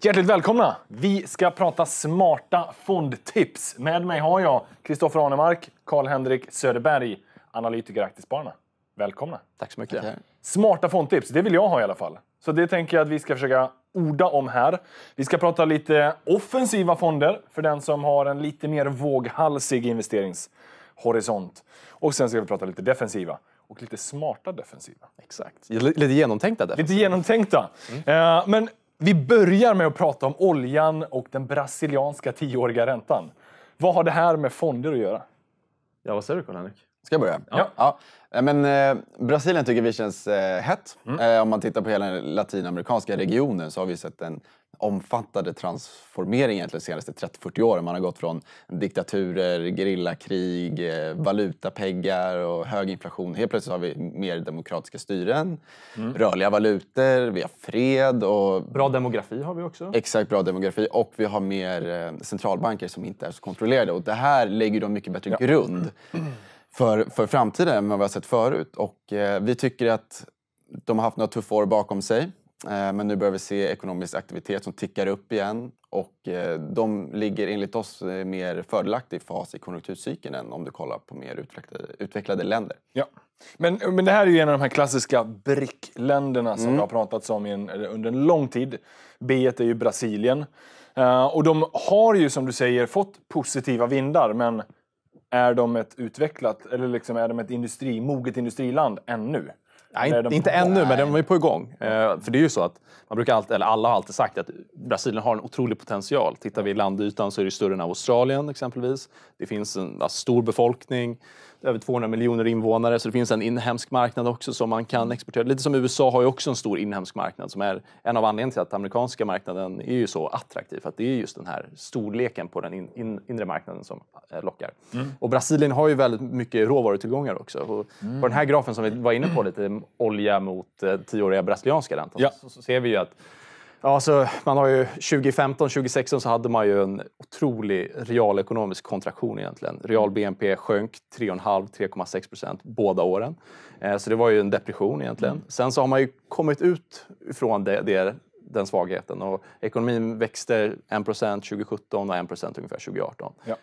Hjärtligt välkomna! Vi ska prata smarta fondtips. Med mig har jag Kristoffer Arnemark, Karl-Henrik Söderberg, analytiker Aktiespararna. Välkomna! Tack så mycket. Tackar. Smarta fondtips, det vill jag ha i alla fall. Så det tänker jag att vi ska försöka orda om här. Vi ska prata lite offensiva fonder för den som har en lite mer våghalsig investeringshorisont. Och sen ska vi prata lite defensiva och lite smarta defensiva. Exakt. Lite genomtänkta defensiva. Lite genomtänkta. Mm. Eh, men vi börjar med att prata om oljan och den brasilianska tioåriga räntan. Vad har det här med fonder att göra? Ja, vad säger du, Karl-Henrik? Ska jag börja? Ja. ja. Men, eh, Brasilien tycker vi känns eh, hett. Mm. Eh, om man tittar på hela den latinamerikanska mm. regionen så har vi sett en omfattande transformering egentligen de senaste 30-40 åren. Man har gått från diktaturer, gerillakrig, eh, valutapeggar och hög inflation. Helt plötsligt har vi mer demokratiska styren, mm. rörliga valutor, vi har fred. Och... Bra demografi har vi också. Exakt, bra demografi. Och vi har mer eh, centralbanker som inte är så kontrollerade. Och det här lägger då mycket bättre ja. grund. Mm för, för framtiden än vad vi har sett förut. Och, eh, vi tycker att de har haft några tuffa år bakom sig. Eh, men nu börjar vi se ekonomisk aktivitet som tickar upp igen. Och, eh, de ligger enligt oss eh, mer fördelaktig fas i konjunkturcykeln än om du kollar på mer utvecklade, utvecklade länder. Ja. Men, men det här är ju en av de här klassiska BRIC-länderna som mm. det har pratats om en, under en lång tid. B är ju Brasilien. Uh, och de har ju som du säger fått positiva vindar men är de ett utvecklat, eller liksom är de ett industri, moget industriland ännu? Nej, inte, inte ännu, men de är på gång. Eh, för det är ju så att man brukar alltid, eller alla har alltid sagt att Brasilien har en otrolig potential. Tittar vi i landytan så är det större än Australien exempelvis. Det finns en alltså, stor befolkning, över 200 miljoner invånare så det finns en inhemsk marknad också som man kan exportera. Lite som USA har ju också en stor inhemsk marknad som är en av anledningarna till att amerikanska marknaden är ju så attraktiv. För att det är just den här storleken på den in, in, inre marknaden som eh, lockar. Mm. Och Brasilien har ju väldigt mycket råvarutillgångar också. Och mm. På den här grafen som vi var inne på lite, mm, olja mot eh, tioåriga brasilianska räntor, ja. så, så ser vi ju att Ja, alltså, man har ju 2015, 2016 så hade man ju en otrolig realekonomisk kontraktion egentligen. Real mm. BNP sjönk 3,5-3,6 procent båda åren. Eh, så det var ju en depression egentligen. Mm. Sen så har man ju kommit ut från det, det, den svagheten och ekonomin växte 1 procent 2017 och 1 procent ungefär 2018. Ja.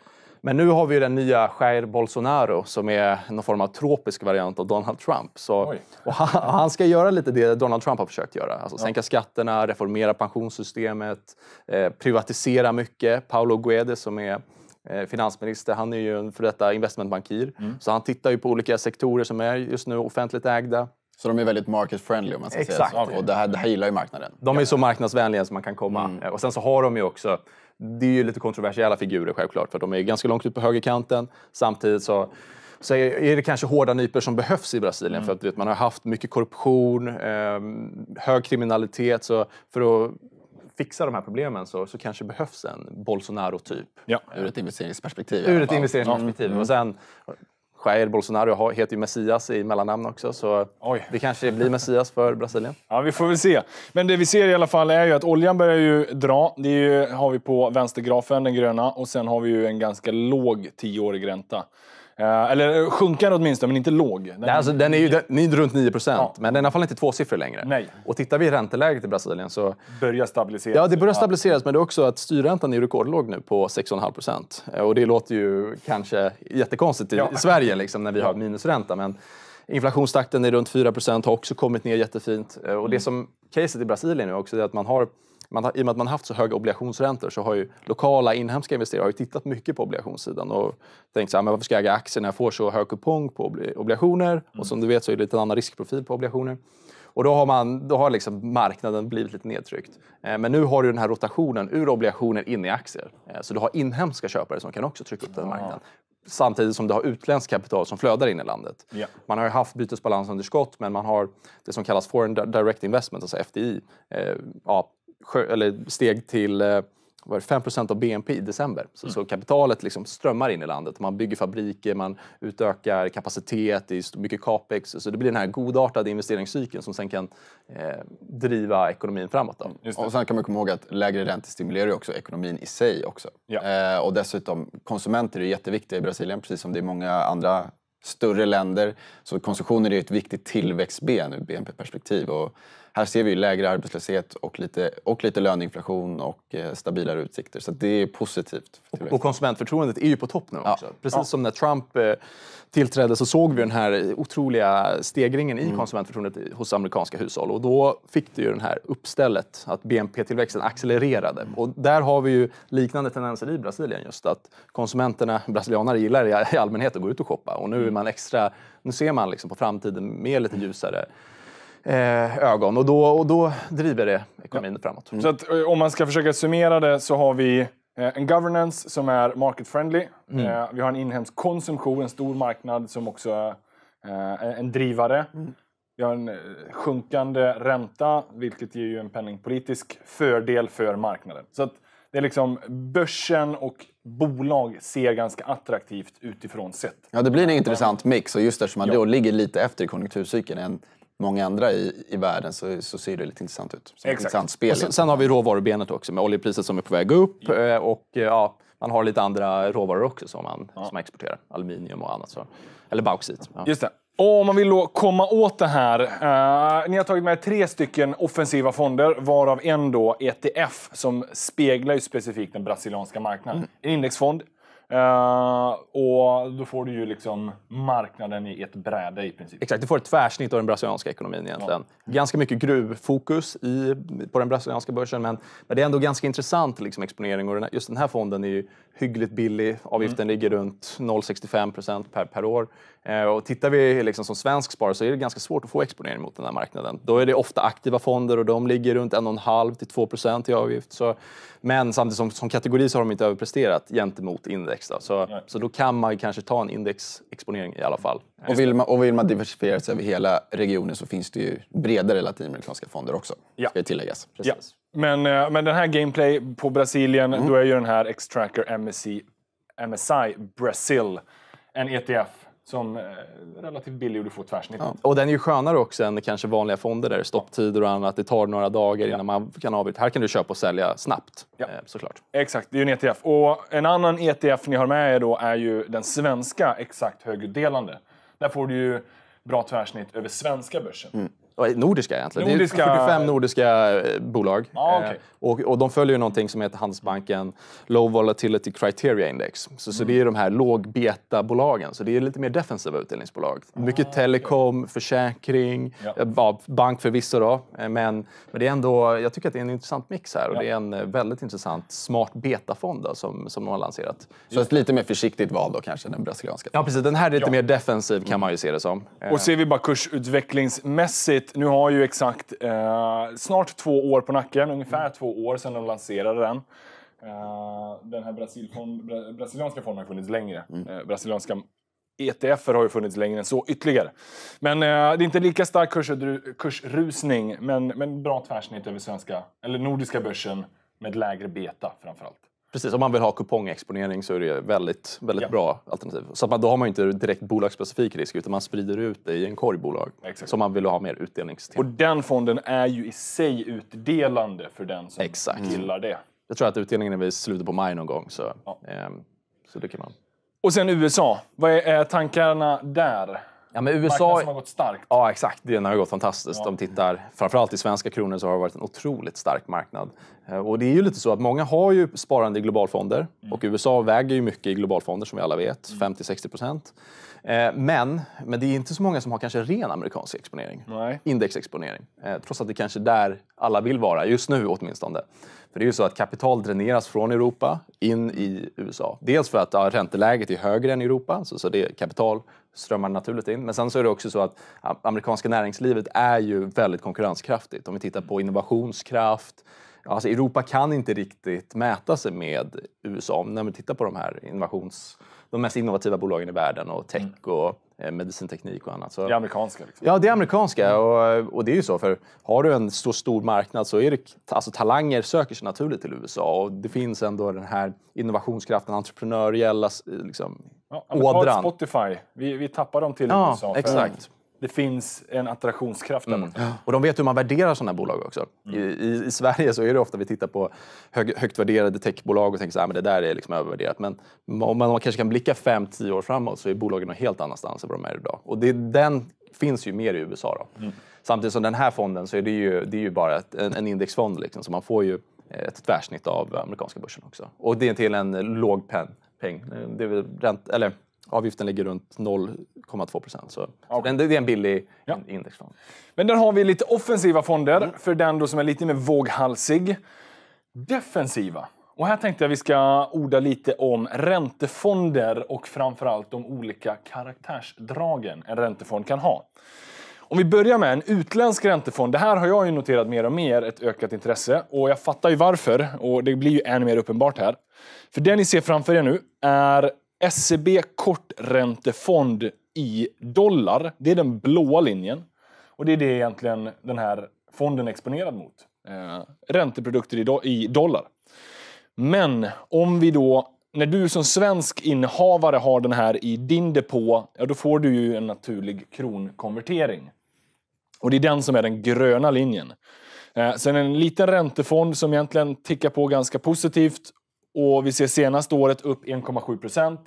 Men nu har vi den nya Jair Bolsonaro som är någon form av tropisk variant av Donald Trump. Så, han, han, ska göra lite det Donald Trump har försökt göra. Alltså, ja. Sänka skatterna, reformera pensionssystemet, eh, privatisera mycket. Paulo Guedes som är eh, finansminister. Han är ju en för detta investmentbankir. Mm. Så han tittar ju på olika sektorer som är just nu offentligt ägda. Så de är väldigt market friendly om man ska Exakt. säga så. Och det här, det här gillar ju marknaden. De är så marknadsvänliga som man kan komma. Mm. Eh, och sen så har de ju också det är ju lite kontroversiella figurer självklart för de är ganska långt ut på högerkanten. Samtidigt så, så är det kanske hårda nyper som behövs i Brasilien mm. för att vet, man har haft mycket korruption, eh, hög kriminalitet. Så för att fixa de här problemen så, så kanske behövs en Bolsonaro-typ. Ja. Ur ett investeringsperspektiv. Ur ett investeringsperspektiv. Mm. Och sen, Jair Bolsonaro heter ju Messias i mellannamn också, så Oj. det kanske blir Messias för Brasilien. Ja, vi får väl se. Men det vi ser i alla fall är ju att oljan börjar ju dra. Det ju, har vi på vänstergrafen, den gröna, och sen har vi ju en ganska låg tioårig ränta. Eh, eller eh, sjunkande åtminstone, men inte låg. Den, Nej, alltså, den är ju den, runt 9 ja. men den är i alla fall inte tvåsiffrig längre. Nej. Och tittar vi i ränteläget i Brasilien så... Börjar stabiliseras. Ja, det börjar stabiliseras, ja. men det är också att styrräntan är rekordlåg nu på 6,5 eh, Och det låter ju kanske jättekonstigt i, ja. i Sverige liksom, när vi har minusränta, men inflationstakten är runt 4 procent, har också kommit ner jättefint. Och mm. det som caset i Brasilien nu också är att man har man, i och med att man haft så höga obligationsräntor så har ju lokala inhemska investerare har ju tittat mycket på obligationssidan och tänkt så här, men varför ska jag äga aktier när jag får så hög kupong på obligationer? Mm. Och som du vet så är det lite annan riskprofil på obligationer. Och då har, man, då har liksom marknaden blivit lite nedtryckt. Eh, men nu har du den här rotationen ur obligationer in i aktier. Eh, så du har inhemska köpare som kan också trycka upp den marknaden. Samtidigt som du har utländskt kapital som flödar in i landet. Yeah. Man har ju haft bytesbalansunderskott men man har det som kallas foreign direct investment, alltså FDI. Eh, ja, eller steg till eh, var 5 av BNP i december. Så, mm. så kapitalet liksom strömmar in i landet. Man bygger fabriker, man utökar kapacitet, det är mycket capex. Så det blir den här godartade investeringscykeln som sen kan eh, driva ekonomin framåt. Och sen kan man komma ihåg att lägre räntor stimulerar ju också ekonomin i sig. också. Ja. Eh, och dessutom, konsumenter är jätteviktiga i Brasilien, precis som det är i många andra större länder. Så konsumtionen är ett viktigt tillväxtben ur BNP-perspektiv. Och här ser vi lägre arbetslöshet och lite, och lite löneinflation och eh, stabilare utsikter. Så det är positivt. Och, och konsumentförtroendet är ju på topp nu också. Ja. Precis ja. som när Trump eh, tillträdde så såg vi den här otroliga stegringen i mm. konsumentförtroendet hos amerikanska hushåll. Och då fick du ju den här uppstället att BNP-tillväxten accelererade. Mm. Och där har vi ju liknande tendenser i Brasilien just att konsumenterna, brasilianare gillar i allmänhet att gå ut och shoppa och nu är mm. man extra, nu ser man liksom på framtiden mer lite ljusare Eh, ögon och då, och då driver det ekonomin ja. framåt. Mm. Så att, eh, om man ska försöka summera det så har vi eh, en governance som är market friendly. Mm. Vi har en inhemsk konsumtion, en stor marknad som också är en drivare. Mm. Vi har en sjunkande ränta, vilket ger ju en penningpolitisk fördel för marknaden. Så att det är liksom börsen och bolag ser ganska attraktivt utifrån sett. Ja, det blir en intressant mix och just eftersom man ja. då ligger lite efter i konjunkturcykeln, många andra i, i världen så, så ser det lite intressant ut. Exakt. Intressant spel. Sen, sen, har vi råvarubenet också med oljepriset som är på väg upp ja. Eh, och eh, ja, man har lite andra råvaror också som man, ja. som man exporterar. Aluminium och annat. Så. Eller bauxit. Ja. Just det. Och om man vill då komma åt det här. Eh, ni har tagit med tre stycken offensiva fonder, varav en då ETF som speglar ju specifikt den brasilianska marknaden. Mm. En indexfond, Uh, och då får du ju liksom marknaden i ett bräde i princip. Exakt, du får ett tvärsnitt av den brasilianska ekonomin egentligen. Ja. Mm. Ganska mycket gruvfokus i, på den brasilianska börsen men, men det är ändå ganska intressant liksom, exponering och den här, just den här fonden är ju hyggligt billig. Avgiften mm. ligger runt 0,65 procent per, per år. Eh, och tittar vi liksom, som svensk sparare så är det ganska svårt att få exponering mot den här marknaden. Då är det ofta aktiva fonder och de ligger runt 1,5 till 2 procent i avgift. Så men samtidigt som, som kategori så har de inte överpresterat gentemot index. Då. Så, Nej. så då kan man kanske ta en indexexponering i alla fall. Och vill, man, och vill man diversifiera sig över hela regionen så finns det ju bredare latinamerikanska fonder också. Ja. Ska tilläggas. Precis. Ja. Men, eh, men den här gameplay på Brasilien, mm. då är ju den här X-Tracker MSI, MSI Brazil en ETF som eh, relativt billig och du får tvärsnitt. Ja. Och den är ju skönare också än kanske vanliga fonder där det är stopptider och annat. Det tar några dagar innan ja. man kan avbryta. Här kan du köpa och sälja snabbt ja. Eh, såklart. Exakt, det är ju en ETF. Och en annan ETF ni har med er då är ju den svenska exakt högutdelande. Där får du ju bra tvärsnitt över svenska börsen. Mm. Nordiska egentligen. Nordiska... Det är 45 nordiska eh, bolag. Ah, okay. Eh, och, och, de följer någonting som heter Handelsbanken Low Volatility Criteria Index. Så, mm. så det är de här lågbeta-bolagen. Så det är lite mer defensiva utdelningsbolag. Ah, Mycket telekom, okay. försäkring, eh, ja. bank förvisso då. Men, men det är ändå, jag tycker att det är en intressant mix här och ja. det är en väldigt intressant smart betafond då, som, som de har lanserat. Så ett lite mer försiktigt val då kanske, den brasilianska? Ja, precis. Den här är lite ja. mer defensiv kan man ju se det som. Och ser vi bara kursutvecklingsmässigt Fitbit, nu har ju exakt eh, snart två år på nacken, ungefär mm. två år sedan de lanserade den. Eh, den här brasilfond, bra, brasilianska fonden har funnits längre. Mm. Eh, brasilianska ETFer har ju funnits längre än så ytterligare. Men eh, det är inte lika stark kursru, kursrusning, men, men bra tvärsnitt över svenska, eller nordiska börsen med lägre beta framför allt. Precis, om man vill ha kupongexponering så är det väldigt, väldigt ja. bra alternativ. Så att man, då har man inte direkt bolagsspecifik risk utan man sprider ut det i en korg bolag. Exakt. Så man vill ha mer utdelningstema. Och den fonden är ju i sig utdelande för den som Exakt. gillar det. Jag tror att utdelningen är vid slutet på maj någon gång. Så, ja. eh, så det kan man. Och sen USA. Vad är tankarna där? Ja, men USA, marknad som har gått starkt. Ja, exakt. Den har gått fantastiskt. Ja. De tittar, framförallt i svenska kronor så har det varit en otroligt stark marknad. Eh, och det är ju lite så att många har ju sparande i globalfonder mm. och USA väger ju mycket i globalfonder som vi alla vet, mm. 50-60 procent. Eh, men, men det är inte så många som har kanske ren amerikansk exponering, Nej. indexexponering. Eh, trots att det kanske är där alla vill vara, just nu åtminstone. För det är ju så att kapital dräneras från Europa in i USA. Dels för att ja, ränteläget är högre än Europa, så, så det kapital strömmar naturligt in. Men sen så är det också så att amerikanska näringslivet är ju väldigt konkurrenskraftigt. Om vi tittar på innovationskraft, Alltså Europa kan inte riktigt mäta sig med USA när vi tittar på de här innovations, de mest innovativa bolagen i världen och tech mm. och eh, medicinteknik och annat. Så, det amerikanska? Liksom. Ja, det är amerikanska. Mm. Och, eh, och, det är ju så, för har du en så stor marknad så är det, alltså talanger söker sig naturligt till USA och det finns ändå den här innovationskraften, entreprenöriella liksom, Ja, ådran. Spotify, vi, vi tappar dem till ja, USA. Exakt. Det finns en attraktionskraft där mm. Och de vet hur man värderar sådana bolag också. Mm. I, I, I, Sverige så är det ofta vi tittar på hög, högt värderade techbolag och tänker att ah, det där är liksom övervärderat. Men om man, kanske kan blicka 5-10 år framåt så är bolagen någon helt annanstans än vad de är idag. Och det, den finns ju mer i USA. Då. Mm. Samtidigt som den här fonden så är det ju, det är ju bara ett, en, en, indexfond. Liksom, så man får ju eh, ett tvärsnitt av amerikanska börsen också. Och det är till en låg penn peng. Det är väl ränt, eller, avgiften ligger runt 0,2 procent. Så okay. det är en billig ja. indexfond. Men där har vi lite offensiva fonder mm. för den då som är lite mer våghalsig. Defensiva. Och här tänkte jag att vi ska orda lite om räntefonder och framförallt de olika karaktärsdragen en räntefond kan ha. Om vi börjar med en utländsk räntefond. Det här har jag ju noterat mer och mer ett ökat intresse och jag fattar ju varför och det blir ju ännu mer uppenbart här. För det ni ser framför er nu är SEB korträntefond i dollar. Det är den blåa linjen och det är det egentligen den här fonden är exponerad mot. Eh, ränteprodukter i, do i dollar. Men om vi då när du som svensk innehavare har den här i din depå, ja, då får du ju en naturlig kronkonvertering. Och det är den som är den gröna linjen. Eh, sen en liten räntefond som egentligen tickar på ganska positivt och vi ser senaste året upp 1,7 procent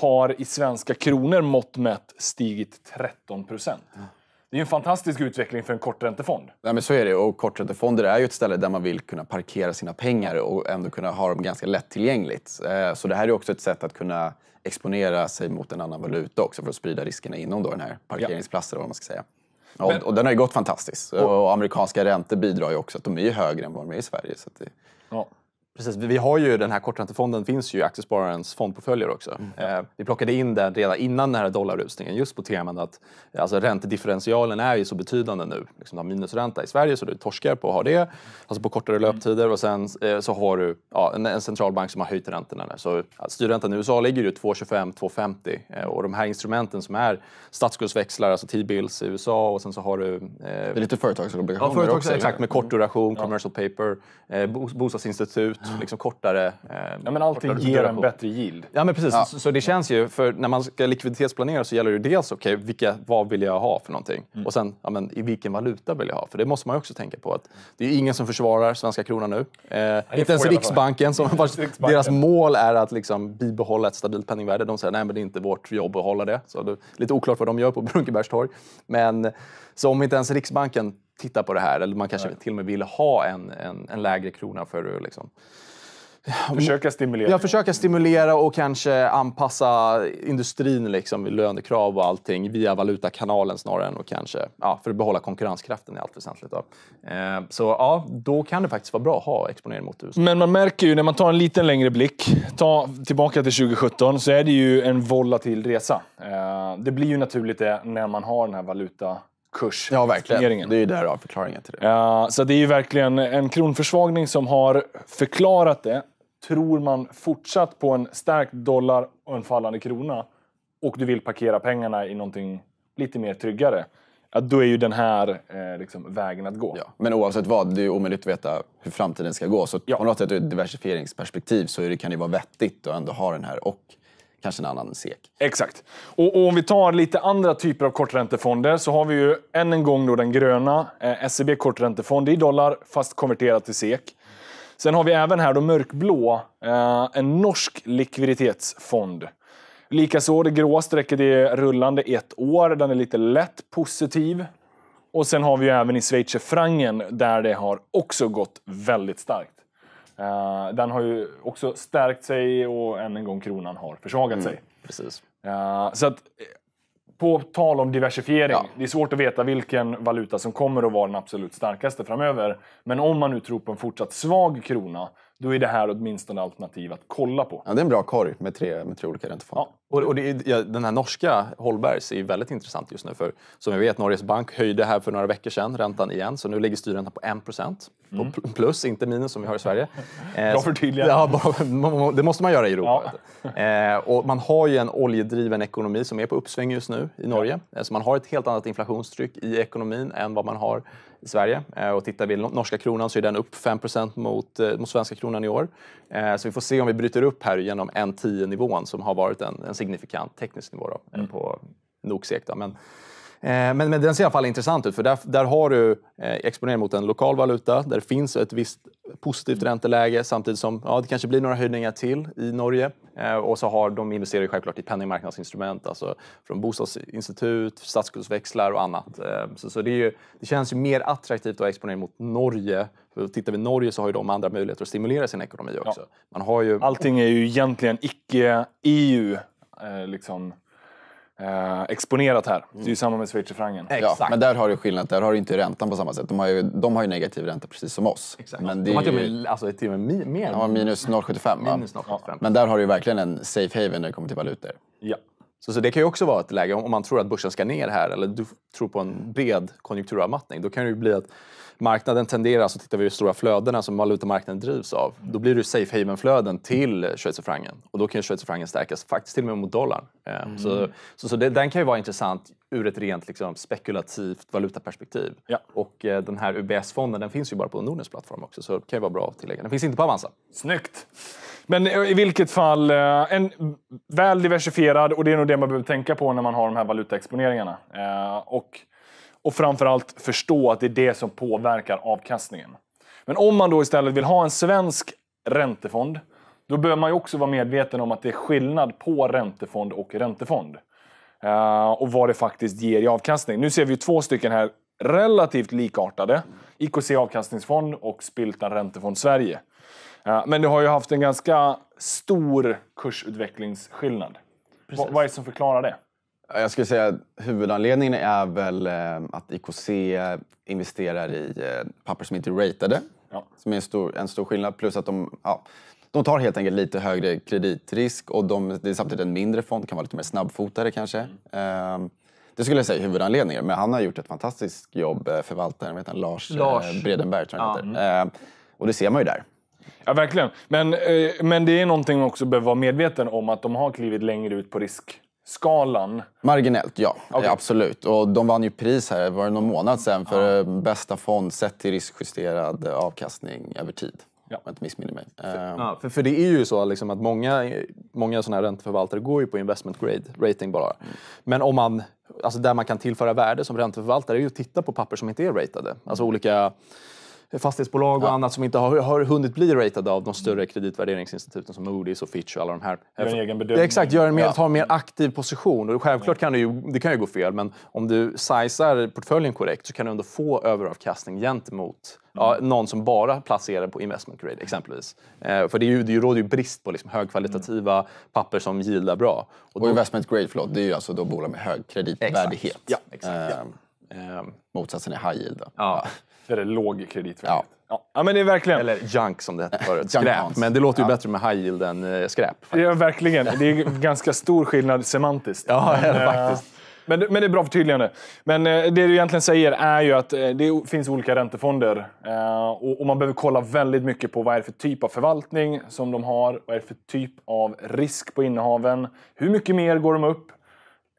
har i svenska kronor mått mätt stigit 13 procent. Mm. Det är en fantastisk utveckling för en korträntefond. Ja, men så är det. Och korträntefonder är ju ett ställe där man vill kunna parkera sina pengar och ändå kunna ha dem ganska lättillgängligt. Eh, så det här är också ett sätt att kunna exponera sig mot en annan valuta också för att sprida riskerna inom då den här parkeringsplatsen. Ja. Vad man ska säga. Ja, och, och den har ju gått fantastiskt. Och, och amerikanska räntor bidrar ju också. de är ju högre än vad de är i Sverige. Så det... ja. Precis, vi har ju den här korträntefonden finns ju i Aktiespararens fondportföljer också. Mm. Eh, vi plockade in den redan innan den här dollarrusningen just på temat att alltså, räntedifferentialen är ju så betydande nu. Liksom, du har minusränta i Sverige så du torskar på att ha det, alltså på kortare mm. löptider och sen eh, så har du ja, en, en, centralbank som har höjt räntorna. Så ja, styrräntan i USA ligger ju 2,25, 2,50 eh, och de här instrumenten som är statsskuldsväxlar, alltså T-bills i USA och sen så har du... Eh, det är lite företagsobligationer ja, företags, också. Exakt, med kort duration, mm. commercial paper, eh, bostadsinstitut liksom kortare... Eh, ja, men allting ger en bättre yield. Ja, men precis. Ja. Så, så, det känns ju, för när man ska likviditetsplanera så gäller det dels okay, vilka, vad vill jag ha för någonting mm. och sen ja, men, i vilken valuta vill jag ha? För det måste man också tänka på. Att det är ingen som försvarar svenska kronan nu. Eh, inte ens Riksbanken. Som, vars, deras mål är att liksom bibehålla ett stabilt penningvärde. De säger nej men det är inte vårt jobb att hålla det. Så det är lite oklart vad de gör på Brunkebergstorg. Men så om inte ens Riksbanken titta på det här. Eller man kanske Nej. till och med vill ha en, en, en lägre krona för att liksom, Försöka stimulera. Ja, försöka stimulera och kanske anpassa industrin liksom, lönekrav och allting via valutakanalen snarare än och kanske, ja, för att behålla konkurrenskraften i allt väsentligt. Då. Eh, så ja, då kan det faktiskt vara bra att ha exponering mot USA. Men man märker ju när man tar en liten längre blick, ta tillbaka till 2017, så är det ju en volatil resa. Eh, det blir ju naturligt det när man har den här valuta kurs. Ja, verkligen. Det är ju därav förklaringen till det. Ja, så det är ju verkligen en kronförsvagning som har förklarat det. Tror man fortsatt på en stärkt dollar och en fallande krona och du vill parkera pengarna i någonting lite mer tryggare, ja, då är ju den här eh, liksom, vägen att gå. Ja. Men oavsett vad, det är omöjligt att veta hur framtiden ska gå. Så ja. på något sätt ur ett diversifieringsperspektiv så kan det vara vettigt att ändå ha den här. Och kanske en annan SEK. Exakt. Och, och, om vi tar lite andra typer av korträntefonder så har vi ju än en gång då den gröna eh, SEB korträntefond i dollar fast konverterat till SEK. Sen har vi även här då mörkblå, eh, en norsk likviditetsfond. Likaså det gråa strecket är rullande ett år. Den är lite lätt positiv. Och sen har vi ju även i schweizerfrancen där det har också gått väldigt starkt. Uh, den har ju också stärkt sig och än en gång kronan har försvagat mm, sig. Precis. Uh, så att, eh, på tal om diversifiering, ja. det är svårt att veta vilken valuta som kommer att vara den absolut starkaste framöver. Men om man nu tror på en fortsatt svag krona då är det här åtminstone alternativ att kolla på. Ja, det är en bra korg med tre, med tre olika räntefonder. Ja. Och, och det, ja, den här norska Holbergs är väldigt intressant just nu. För som vi vet, Norges bank höjde här för några veckor sedan räntan igen. Så nu ligger styrräntan på 1 Mm. Plus, inte minus som vi har i Sverige. bra eh, förtydligande. Ja, det måste man göra i Europa. Ja. Eh, och man har ju en oljedriven ekonomi som är på uppsväng just nu i Norge. Eh, så man har ett helt annat inflationstryck i ekonomin än vad man har i Sverige. Eh, och tittar vi norska kronan så är den upp 5 mot, eh, mot svenska kronan i år. Eh, så vi får se om vi bryter upp här genom 1,10-nivån som har varit en, en signifikant teknisk nivå då, mm. på nog segt. Men Eh, men, men den ser i alla fall intressant ut för där, där har du eh, exponering mot en lokal valuta där det finns ett visst positivt ränteläge samtidigt som ja, det kanske blir några höjningar till i Norge. Eh, och så har de investerat självklart i penningmarknadsinstrument, alltså från bostadsinstitut, statsskuldsväxlar och annat. Så, så det, ju, det, känns ju mer attraktivt att exponera mot Norge. För tittar vi Norge så har ju de andra möjligheter att stimulera sin ekonomi också. Ja. Man har ju... Allting är ju egentligen icke-EU. Liksom eh, exponerat här. Det är ju mm. samma med schweizerfrancen. Ja, men där har du skillnad. Där har du inte räntan på samma sätt. De har ju, de har ju negativ ränta precis som oss. Exakt. Men det De har till och med, alltså, till och med mi- mer. ja, minus 0,75 va? Men där har du ju verkligen en safe haven när det kommer till valutor. Ja. Så, så det kan ju också vara ett läge om, man tror att börsen ska ner här eller du tror på en bred konjunkturavmattning. Då kan det ju bli att marknaden tenderar, så tittar vi på de stora flödena som valutamarknaden drivs av, då blir det safe haven-flöden till schweizerfrancen och då kan schweizerfrancen stärkas, faktiskt till och med mot dollarn. Eh, mm. Så, så, så det, den kan ju vara intressant ur ett rent liksom, spekulativt valutaperspektiv. Ja. Och eh, den här UBS-fonden den finns ju bara på Nordens plattform också, så det kan ju vara bra att tillägga. Den finns inte på Avanza. Snyggt! Men eh, i vilket fall, eh, en väl diversifierad, och det är nog det man behöver tänka på när man har de här valutaexponeringarna. Och och framförallt förstå att det är det som påverkar avkastningen. Men om man då istället vill ha en svensk räntefond, då bör man ju också vara medveten om att det är skillnad på räntefond och räntefond. Eh, och vad det faktiskt ger i avkastning. Nu ser vi ju två stycken här relativt likartade. IKC avkastningsfond och Spiltan räntefond Sverige. Eh, men det har ju haft en ganska stor kursutvecklingsskillnad. Vad är det som förklarar det? Jag skulle säga att huvudanledningen är väl eh, att IKC investerar i eh, papper som inte är ratade. Ja. Som är en stor, en stor skillnad. Plus att de, ja, de tar helt enkelt lite högre kreditrisk och de, det är samtidigt en mindre fond, kan vara lite mer snabbfotade kanske. Mm. Ehm, det skulle jag säga är huvudanledningen. Men han har gjort ett fantastiskt jobb, eh, förvaltaren, vet han, Lars, Lars. Bredenberg tror jag han ja. heter. Mm. Och det ser man ju där. Ja, verkligen. Men, men det är någonting man också behöver vara medveten om, att de har klivit längre ut på risk skalan. Marginellt, ja. Okay. Absolut. Och de vann ju pris här, var det någon månad sedan, för ja. Eh, bästa fond sett till riskjusterad eh, avkastning över tid. Ja. Om jag inte missminner mig. För, uh, ja, för, för, det är ju så liksom att många, många sådana här ränteförvaltare går ju på investment grade rating bara. Mm. Men om man, alltså där man kan tillföra värde som ränteförvaltare är ju att titta på papper som inte är ratade. Alltså olika fastighetsbolag och annat som inte har, har hunnit bli ratade av de större mm. kreditvärderingsinstituten som Moody's och Fitch och alla de här. Gör en egen bedömning. Exakt, gör en mer, ja. ta en mer aktiv position. Och självklart mm. kan det, ju, det kan ju gå fel, men om du sizar portföljen korrekt så kan du ändå få överavkastning gentemot mm. ja, någon som bara placerar på investment grade exempelvis. Eh, för det, är ju, det råder ju brist på liksom högkvalitativa mm. papper som gillar bra. Och, då, och investment grade, förlåt, det är ju alltså då bolag med hög kreditvärdighet. Exakt. Ja, exakt. Eh, ja. Ehm. Motsatsen är high yield. Då. Ja. Det Är det låg kreditvärdighet? Ja. ja. men det är verkligen... Eller junk som det hette förut. skräp. Men det låter ju bättre med high yield än eh, skräp. Faktiskt. Ja, verkligen. Det är ganska stor skillnad semantiskt. Ja, men, eh, faktiskt. Men, men det är bra förtydligande. Men eh, det du egentligen säger är ju att det finns olika räntefonder. Och man behöver kolla väldigt mycket på vad är det för typ av förvaltning som de har. Vad är det för typ av risk på innehaven? Hur mycket mer går de upp?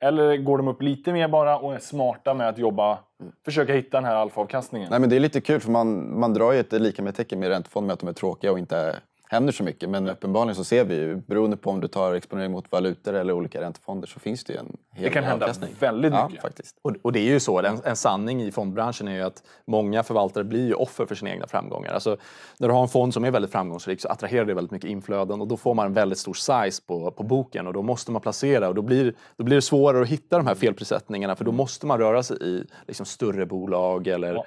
Eller går de upp lite mer bara och är smarta med att jobba, försöka hitta den här alfa-avkastningen? Nej, men det är lite kul för man, man drar ju ett lika med tecken med räntefonder med att de är tråkiga och inte händer så mycket. Men uppenbarligen så ser vi ju, beroende på om du tar exponering mot valutor eller olika räntefonder, så finns det ju en hel del avkastning. Det kan hända väldigt mycket. Ja, faktiskt. Och, och, det är ju så, en, en, sanning i fondbranschen är ju att många förvaltare blir ju offer för sina egna framgångar. Alltså, när du har en fond som är väldigt framgångsrik så attraherar det väldigt mycket inflöden och då får man en väldigt stor size på, på boken och då måste man placera och då blir, då blir det svårare att hitta de här felprissättningarna för då måste man röra sig i liksom, större bolag eller... Ja.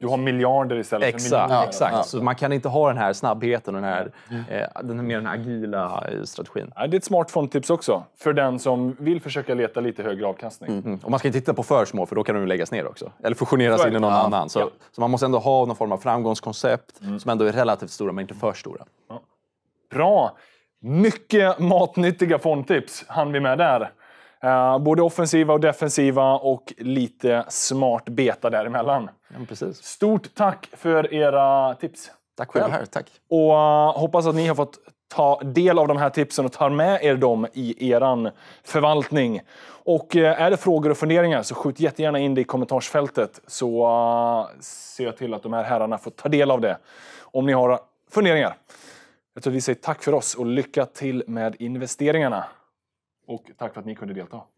Du har miljarder istället exakt, för miljoner. Ja, exakt, ja. så man kan inte ha den här snabbheten och den här Mm. Den här, mer den agila eh, strategin. Ja, det är ett smart fondtips också för den som vill försöka leta lite högre avkastning. Mm. Mm. Och man ska inte titta på för små för då kan de läggas ner också. Eller fusioneras in i någon ja. annan. Så, ja. så, man måste ändå ha någon form av framgångskoncept mm. som ändå är relativt stora men inte för stora. Ja. Bra! Mycket matnyttiga fondtips hann vi med där. Uh, både offensiva och defensiva och lite smart beta däremellan. Ja, precis. Stort tack för era tips. Tack själv. Här, tack. Och eh, hoppas att ni har fått ta del av de här tipsen och tar med er dem i er förvaltning. Och eh, är det frågor och funderingar så skjut jättegärna in det i kommentarsfältet så eh, ser jag till att de här herrarna får ta del av det om ni har funderingar. Jag tror vi säger tack för oss och lycka till med investeringarna. Och tack för att ni kunde delta.